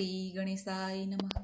શ્રી ગણેશાય નમઃ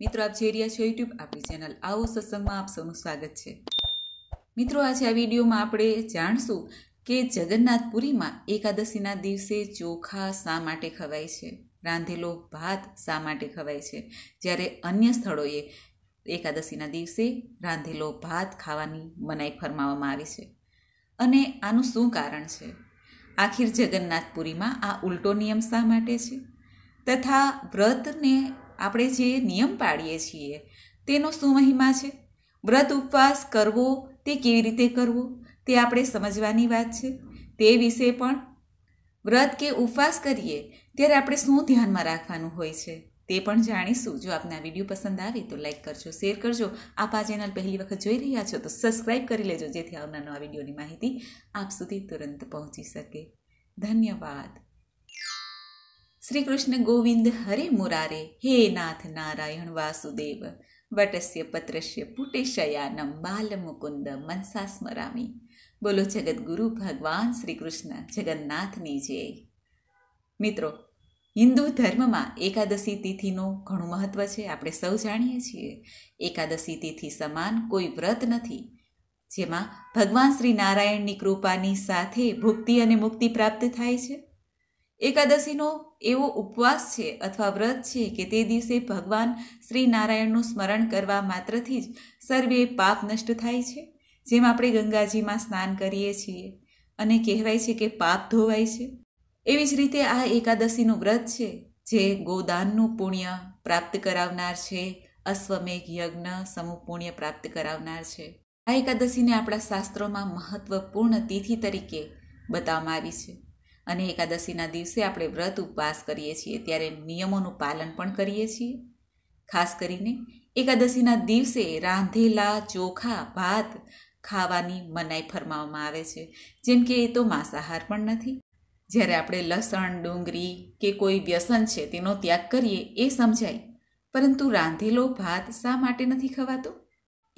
મિત્રો આપ જે રહ્યા છો યુટ્યુબ આપણી ચેનલ આવો સત્સંગમાં આપ સૌનું સ્વાગત છે મિત્રો આજે આ વિડીયોમાં આપણે જાણશું કે જગન્નાથપુરીમાં એકાદશીના દિવસે ચોખા શા માટે ખવાય છે રાંધેલો ભાત શા માટે ખવાય છે જ્યારે અન્ય સ્થળોએ એકાદશીના દિવસે રાંધેલો ભાત ખાવાની મનાઈ ફરમાવવામાં આવી છે અને આનું શું કારણ છે આખીર જગન્નાથપુરીમાં આ ઉલટો નિયમ શા માટે છે તથા વ્રતને આપણે જે નિયમ પાડીએ છીએ તેનો શું મહિમા છે વ્રત ઉપવાસ કરવો તે કેવી રીતે કરવો તે આપણે સમજવાની વાત છે તે વિશે પણ વ્રત કે ઉપવાસ કરીએ ત્યારે આપણે શું ધ્યાનમાં રાખવાનું હોય છે તે પણ જાણીશું જો આપને આ વિડીયો પસંદ આવે તો લાઇક કરજો શેર કરજો આપ આ ચેનલ પહેલી વખત જોઈ રહ્યા છો તો સબસ્ક્રાઈબ કરી લેજો જેથી આવનાર નવા વિડીયોની માહિતી આપ સુધી તુરંત પહોંચી શકે ધન્યવાદ શ્રી કૃષ્ણ ગોવિંદ હરે મુરારે હે નાથ નારાયણ વાસુદેવ વટસ્ય પત્રસ્ય પુટેશયાનમ બાલ મુકુંદ મનસા સ્મરામી બોલો જગદગુરુ ભગવાન શ્રી કૃષ્ણ જગન્નાથની જય મિત્રો હિન્દુ ધર્મમાં એકાદશી તિથિનું ઘણું મહત્વ છે આપણે સૌ જાણીએ છીએ એકાદશી તિથિ સમાન કોઈ વ્રત નથી જેમાં ભગવાન શ્રી નારાયણની કૃપાની સાથે ભુક્તિ અને મુક્તિ પ્રાપ્ત થાય છે એકાદશીનો એવો ઉપવાસ છે અથવા વ્રત છે કે તે દિવસે ભગવાન શ્રી નારાયણનું સ્મરણ કરવા માત્રથી જ સર્વે પાપ નષ્ટ થાય છે જેમ આપણે ગંગાજીમાં સ્નાન કરીએ છીએ અને કહેવાય છે કે પાપ ધોવાય છે એવી જ રીતે આ એકાદશીનું વ્રત છે જે ગોદાનનું પુણ્ય પ્રાપ્ત કરાવનાર છે અશ્વમેઘ યજ્ઞ સમૂહ પુણ્ય પ્રાપ્ત કરાવનાર છે આ એકાદશીને આપણા શાસ્ત્રોમાં મહત્વપૂર્ણ તિથિ તરીકે બતાવવામાં આવી છે અને એકાદશીના દિવસે આપણે વ્રત ઉપવાસ કરીએ છીએ ત્યારે નિયમોનું પાલન પણ કરીએ છીએ ખાસ કરીને એકાદશીના દિવસે રાંધેલા ચોખા ભાત ખાવાની મનાઈ ફરમાવવામાં આવે છે જેમ કે એ તો માંસાહાર પણ નથી જ્યારે આપણે લસણ ડુંગળી કે કોઈ વ્યસન છે તેનો ત્યાગ કરીએ એ સમજાય પરંતુ રાંધેલો ભાત શા માટે નથી ખવાતો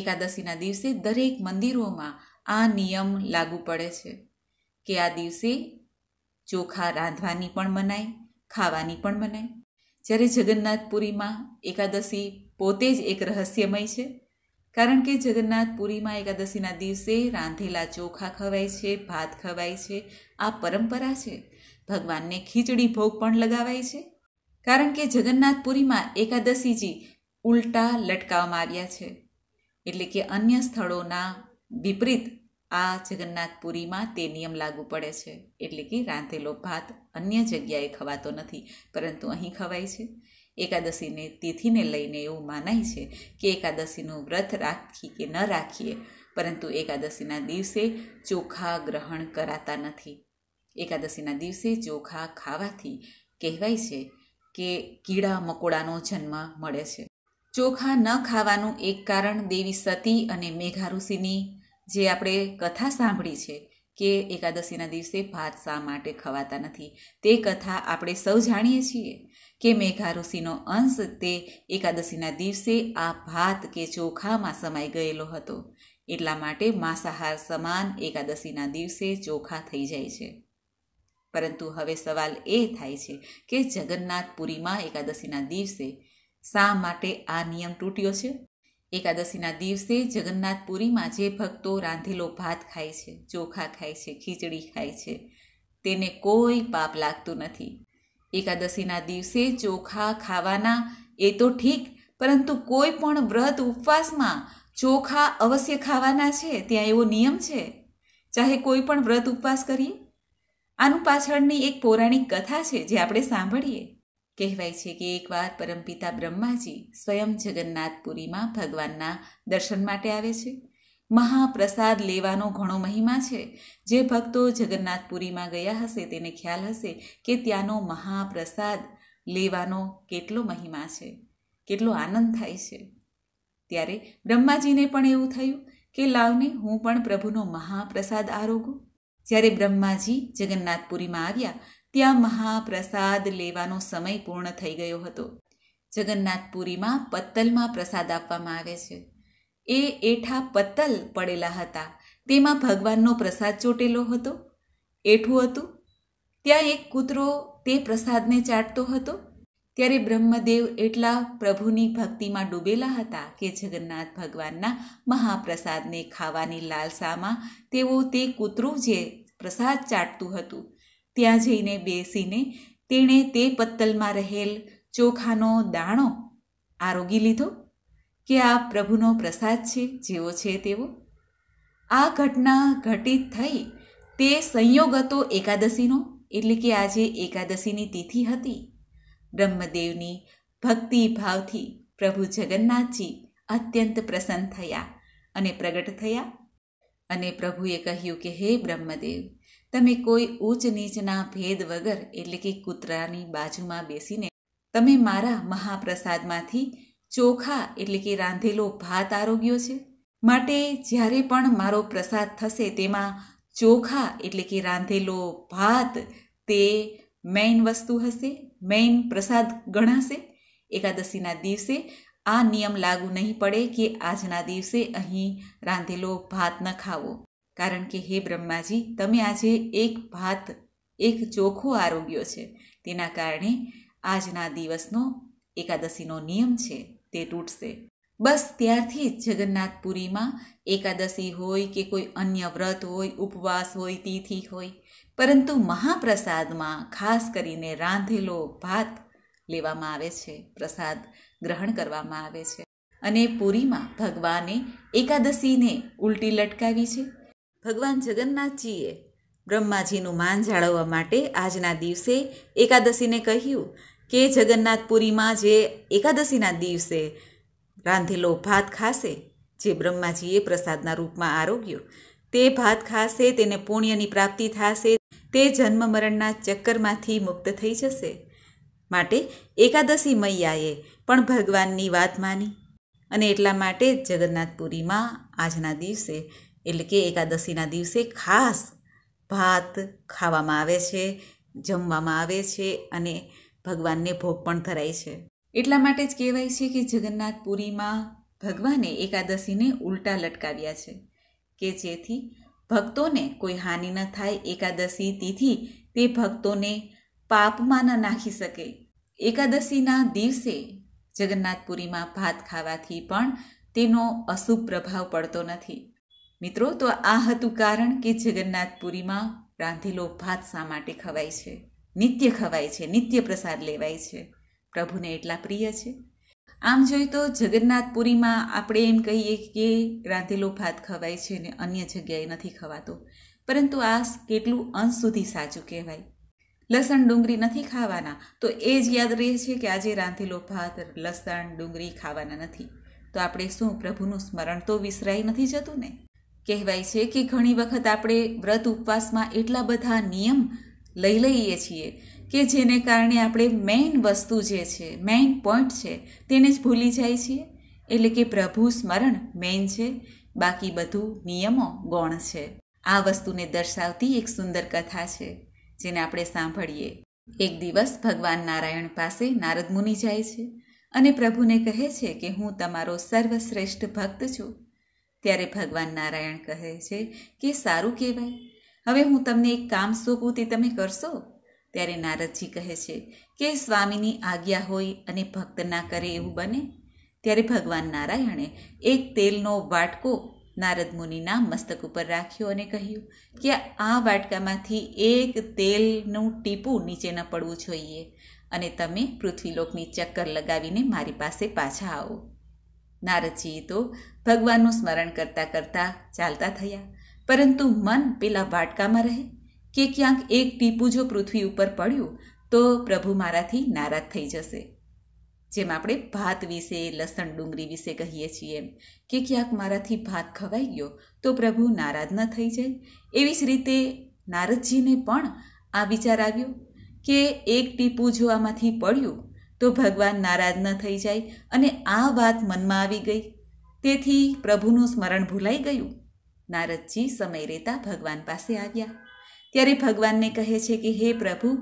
એકાદશીના દિવસે દરેક મંદિરોમાં આ નિયમ લાગુ પડે છે કે આ દિવસે ચોખા રાંધવાની પણ મનાય ખાવાની પણ મનાય જ્યારે જગન્નાથપુરીમાં એકાદશી પોતે જ એક રહસ્યમય છે કારણ કે જગન્નાથપુરીમાં એકાદશીના દિવસે રાંધેલા ચોખા ખવાય છે ભાત ખવાય છે આ પરંપરા છે ભગવાનને ખીચડી ભોગ પણ લગાવાય છે કારણ કે જગન્નાથપુરીમાં એકાદશીજી ઉલટા લટકાવવામાં આવ્યા છે એટલે કે અન્ય સ્થળોના વિપરીત આ જગન્નાથપુરીમાં તે નિયમ લાગુ પડે છે એટલે કે રાંધેલો ભાત અન્ય જગ્યાએ ખવાતો નથી પરંતુ અહીં ખવાય છે એકાદશીને તિથિને લઈને એવું માનાય છે કે એકાદશીનું વ્રત રાખી કે ન રાખીએ પરંતુ એકાદશીના દિવસે ચોખા ગ્રહણ કરાતા નથી એકાદશીના દિવસે ચોખા ખાવાથી કહેવાય છે કે કીડા મકોડાનો જન્મ મળે છે ચોખા ન ખાવાનું એક કારણ દેવી સતી અને મેઘા ઋષિની જે આપણે કથા સાંભળી છે કે એકાદશીના દિવસે ભાત શા માટે ખવાતા નથી તે કથા આપણે સૌ જાણીએ છીએ કે મેઘા ઋષિનો અંશ તે એકાદશીના દિવસે આ ભાત કે ચોખામાં સમાઈ ગયેલો હતો એટલા માટે માંસાહાર સમાન એકાદશીના દિવસે ચોખા થઈ જાય છે પરંતુ હવે સવાલ એ થાય છે કે જગન્નાથપુરીમાં એકાદશીના દિવસે શા માટે આ નિયમ તૂટ્યો છે એકાદશીના દિવસે જગન્નાથપુરીમાં જે ભક્તો રાંધેલો ભાત ખાય છે ચોખા ખાય છે ખીચડી ખાય છે તેને કોઈ પાપ લાગતું નથી એકાદશીના દિવસે ચોખા ખાવાના એ તો ઠીક પરંતુ કોઈ પણ વ્રત ઉપવાસમાં ચોખા અવશ્ય ખાવાના છે ત્યાં એવો નિયમ છે ચાહે કોઈ પણ વ્રત ઉપવાસ કરીએ આનું પાછળની એક પૌરાણિક કથા છે જે આપણે સાંભળીએ કહેવાય છે કે એકવાર પરમપિતા બ્રહ્માજી સ્વયં જગન્નાથપુરીમાં ભગવાનના દર્શન માટે આવે છે મહાપ્રસાદ લેવાનો ઘણો મહિમા છે જે ભક્તો જગન્નાથપુરીમાં ગયા હશે તેને ખ્યાલ હશે કે ત્યાંનો મહાપ્રસાદ લેવાનો કેટલો મહિમા છે કેટલો આનંદ થાય છે ત્યારે બ્રહ્માજીને પણ એવું થયું કે લાવને હું પણ પ્રભુનો મહાપ્રસાદ આરોગું જ્યારે બ્રહ્માજી જગન્નાથપુરીમાં આવ્યા ત્યાં મહાપ્રસાદ લેવાનો સમય પૂર્ણ થઈ ગયો હતો જગન્નાથપુરીમાં પત્તલમાં પ્રસાદ આપવામાં આવે છે એ એઠા પત્તલ પડેલા હતા તેમાં ભગવાનનો પ્રસાદ ચોટેલો હતો એઠું હતું ત્યાં એક કૂતરો તે પ્રસાદને ચાટતો હતો ત્યારે બ્રહ્મદેવ એટલા પ્રભુની ભક્તિમાં ડૂબેલા હતા કે જગન્નાથ ભગવાનના મહાપ્રસાદને ખાવાની લાલસામાં તેઓ તે કૂતરું જે પ્રસાદ ચાટતું હતું ત્યાં જઈને બેસીને તેણે તે પત્તલમાં રહેલ ચોખાનો દાણો આરોગી લીધો કે આ પ્રભુનો પ્રસાદ છે જેવો છે તેવો આ ઘટના ઘટિત થઈ તે સંયોગ હતો એકાદશીનો એટલે કે આજે એકાદશીની તિથિ હતી બ્રહ્મદેવની ભક્તિ ભાવથી પ્રભુ જગન્નાથજી અત્યંત પ્રસન્ન થયા અને પ્રગટ થયા અને પ્રભુએ કહ્યું કે હે બ્રહ્મદેવ તમે કોઈ ઊંચ નીચના ભેદ વગર એટલે કે કૂતરાની બાજુમાં બેસીને તમે મારા મહાપ્રસાદમાંથી ચોખા એટલે કે રાંધેલો ભાત આરોગ્યો છે માટે જ્યારે પણ મારો પ્રસાદ થશે તેમાં ચોખા એટલે કે રાંધેલો ભાત તે મેઇન વસ્તુ હશે મેઇન પ્રસાદ ગણાશે એકાદશીના દિવસે આ નિયમ લાગુ નહીં પડે કે આજના દિવસે અહીં રાંધેલો ભાત ન ખાવો કારણ કે હે બ્રહ્માજી તમે આજે એક ભાત એક ચોખ્ખો આરોગ્ય છે તેના કારણે આજના દિવસનો એકાદશીનો નિયમ છે તે તૂટશે બસ ત્યારથી જ જગન્નાથપુરીમાં એકાદશી હોય કે કોઈ અન્ય વ્રત હોય ઉપવાસ હોય તિથિ હોય પરંતુ મહાપ્રસાદમાં ખાસ કરીને રાંધેલો ભાત લેવામાં આવે છે પ્રસાદ ગ્રહણ કરવામાં આવે છે અને પુરીમાં ભગવાને એકાદશીને ઉલટી લટકાવી છે ભગવાન જગન્નાથજીએ બ્રહ્માજીનું માન જાળવવા માટે આજના દિવસે એકાદશીને કહ્યું કે જગન્નાથપુરીમાં જે એકાદશીના દિવસે રાંધેલો ભાત ખાશે જે બ્રહ્માજીએ પ્રસાદના રૂપમાં આરોગ્યો તે ભાત ખાશે તેને પુણ્યની પ્રાપ્તિ થશે તે જન્મ મરણના ચક્કરમાંથી મુક્ત થઈ જશે માટે એકાદશી મૈયાએ પણ ભગવાનની વાત માની અને એટલા માટે જ જગન્નાથપુરીમાં આજના દિવસે એટલે કે એકાદશીના દિવસે ખાસ ભાત ખાવામાં આવે છે જમવામાં આવે છે અને ભગવાનને ભોગ પણ ધરાય છે એટલા માટે જ કહેવાય છે કે જગન્નાથપુરીમાં ભગવાને એકાદશીને ઉલટા લટકાવ્યા છે કે જેથી ભક્તોને કોઈ હાનિ ન થાય એકાદશી તિથિ તે ભક્તોને પાપમાં ન નાખી શકે એકાદશીના દિવસે જગન્નાથપુરીમાં ભાત ખાવાથી પણ તેનો અશુભ પ્રભાવ પડતો નથી મિત્રો તો આ હતું કારણ કે જગન્નાથપુરીમાં રાંધેલો ભાત શા માટે ખવાય છે નિત્ય ખવાય છે નિત્ય પ્રસાદ લેવાય છે પ્રભુને એટલા પ્રિય છે આમ જોઈએ તો જગન્નાથપુરીમાં આપણે એમ કહીએ કે રાંધેલો ભાત ખવાય છે ને અન્ય જગ્યાએ નથી ખવાતો પરંતુ આ કેટલું અંશ સુધી સાચું કહેવાય લસણ ડુંગળી નથી ખાવાના તો એ જ યાદ રહે છે કે આજે રાંધેલો ભાત લસણ ડુંગળી ખાવાના નથી તો આપણે શું પ્રભુનું સ્મરણ તો વિસરાઈ નથી જતું ને કહેવાય છે કે ઘણી વખત આપણે વ્રત ઉપવાસમાં એટલા બધા નિયમ લઈ લઈએ છીએ કે જેને કારણે આપણે મેઇન વસ્તુ જે છે મેઇન પોઈન્ટ છે તેને જ ભૂલી જાય છીએ એટલે કે પ્રભુ સ્મરણ મેઇન છે બાકી બધું નિયમો ગૌણ છે આ વસ્તુને દર્શાવતી એક સુંદર કથા છે જેને આપણે સાંભળીએ એક દિવસ ભગવાન નારાયણ પાસે નારદ મુનિ જાય છે અને પ્રભુને કહે છે કે હું તમારો સર્વશ્રેષ્ઠ ભક્ત છું ત્યારે ભગવાન નારાયણ કહે છે કે સારું કહેવાય હવે હું તમને એક કામ સોંપું તે તમે કરશો ત્યારે નારદજી કહે છે કે સ્વામીની આજ્ઞા હોય અને ભક્ત ના કરે એવું બને ત્યારે ભગવાન નારાયણે એક તેલનો વાટકો નારદ મુનિના મસ્તક ઉપર રાખ્યું અને કહ્યું કે આ વાટકામાંથી એક તેલનું ટીપું નીચે ન પડવું જોઈએ અને તમે પૃથ્વીલોકની ચક્કર લગાવીને મારી પાસે પાછા આવો નારદજીએ તો ભગવાનનું સ્મરણ કરતાં કરતાં ચાલતા થયા પરંતુ મન પેલા વાટકામાં રહે કે ક્યાંક એક ટીપું જો પૃથ્વી ઉપર પડ્યું તો પ્રભુ મારાથી નારાજ થઈ જશે જેમ આપણે ભાત વિશે લસણ ડુંગળી વિશે કહીએ છીએ કે ક્યાંક મારાથી ભાત ખવાઈ ગયો તો પ્રભુ નારાજ ન થઈ જાય એવી જ રીતે નારદજીને પણ આ વિચાર આવ્યો કે એક ટીપું જો આમાંથી પડ્યું તો ભગવાન નારાજ ન થઈ જાય અને આ વાત મનમાં આવી ગઈ તેથી પ્રભુનું સ્મરણ ભૂલાઈ ગયું નારદજી સમય રહેતા ભગવાન પાસે આવ્યા ત્યારે ભગવાનને કહે છે કે હે પ્રભુ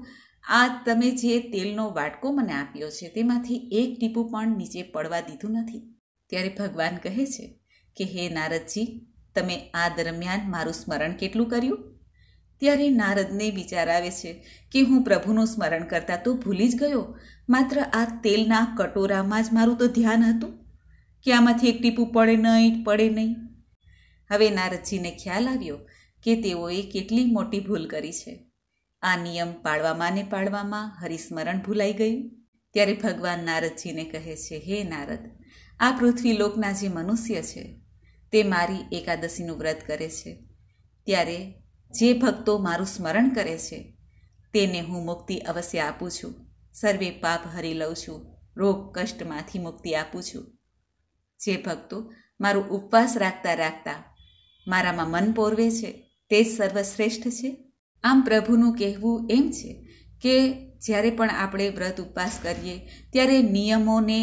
આ તમે જે તેલનો વાટકો મને આપ્યો છે તેમાંથી એક ટીપું પણ નીચે પડવા દીધું નથી ત્યારે ભગવાન કહે છે કે હે નારદજી તમે આ દરમિયાન મારું સ્મરણ કેટલું કર્યું ત્યારે નારદને વિચાર આવે છે કે હું પ્રભુનું સ્મરણ કરતાં તો ભૂલી જ ગયો માત્ર આ તેલના કટોરામાં જ મારું તો ધ્યાન હતું કે આમાંથી એક ટીપું પડે નહીં પડે નહીં હવે નારદજીને ખ્યાલ આવ્યો કે તેઓએ કેટલી મોટી ભૂલ કરી છે આ નિયમ પાળવામાં ને પાળવામાં હરિસ્મરણ ભૂલાઈ ગયું ત્યારે ભગવાન નારદજીને કહે છે હે નારદ આ પૃથ્વી લોકના જે મનુષ્ય છે તે મારી એકાદશીનું વ્રત કરે છે ત્યારે જે ભક્તો મારું સ્મરણ કરે છે તેને હું મુક્તિ અવશ્ય આપું છું સર્વે પાપ હરી લઉં છું રોગ કષ્ટમાંથી મુક્તિ આપું છું જે ભક્તો મારું ઉપવાસ રાખતા રાખતા મારામાં મન પોરવે છે તે જ સર્વશ્રેષ્ઠ છે આમ પ્રભુનું કહેવું એમ છે કે જ્યારે પણ આપણે વ્રત ઉપવાસ કરીએ ત્યારે નિયમોને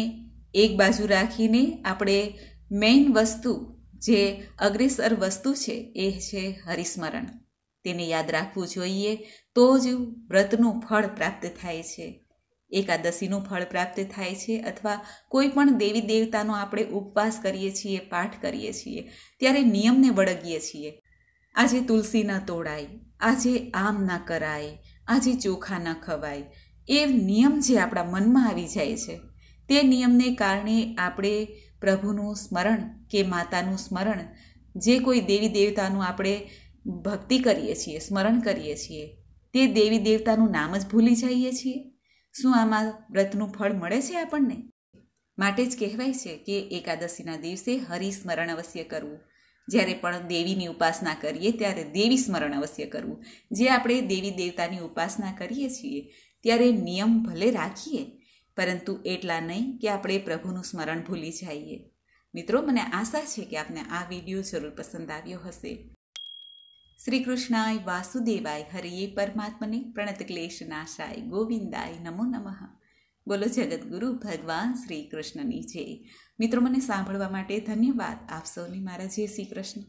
એક બાજુ રાખીને આપણે મેઇન વસ્તુ જે અગ્રેસર વસ્તુ છે એ છે હરિસ્મરણ તેને યાદ રાખવું જોઈએ તો જ વ્રતનું ફળ પ્રાપ્ત થાય છે એકાદશીનું ફળ પ્રાપ્ત થાય છે અથવા કોઈ પણ દેવી દેવતાનો આપણે ઉપવાસ કરીએ છીએ પાઠ કરીએ છીએ ત્યારે નિયમને વળગીએ છીએ આજે તુલસીના તોડાય આજે આમ ના કરાય આજે ચોખા ના ખવાય એ નિયમ જે આપણા મનમાં આવી જાય છે તે નિયમને કારણે આપણે પ્રભુનું સ્મરણ કે માતાનું સ્મરણ જે કોઈ દેવી દેવતાનું આપણે ભક્તિ કરીએ છીએ સ્મરણ કરીએ છીએ તે દેવી દેવતાનું નામ જ ભૂલી જઈએ છીએ શું આમાં વ્રતનું ફળ મળે છે આપણને માટે જ કહેવાય છે કે એકાદશીના દિવસે હરિસ્મરણ અવશ્ય કરવું જ્યારે પણ દેવીની ઉપાસના કરીએ ત્યારે દેવી સ્મરણ અવશ્ય કરવું જે આપણે દેવી દેવતાની ઉપાસના કરીએ છીએ ત્યારે નિયમ ભલે રાખીએ પરંતુ એટલા નહીં કે આપણે પ્રભુનું સ્મરણ ભૂલી જઈએ મિત્રો મને આશા છે કે આપને આ વિડીયો જરૂર પસંદ આવ્યો હશે શ્રી કૃષ્ણાય વાસુદેવાય હરિયે પરમાત્મને પ્રણત ક્લેશ નાશાય ગોવિંદાય નમો નમઃ બોલો જગદગુરુ ભગવાન શ્રી કૃષ્ણની જય મિત્રો મને સાંભળવા માટે ધન્યવાદ આપ સૌને મારા જય શ્રી કૃષ્ણ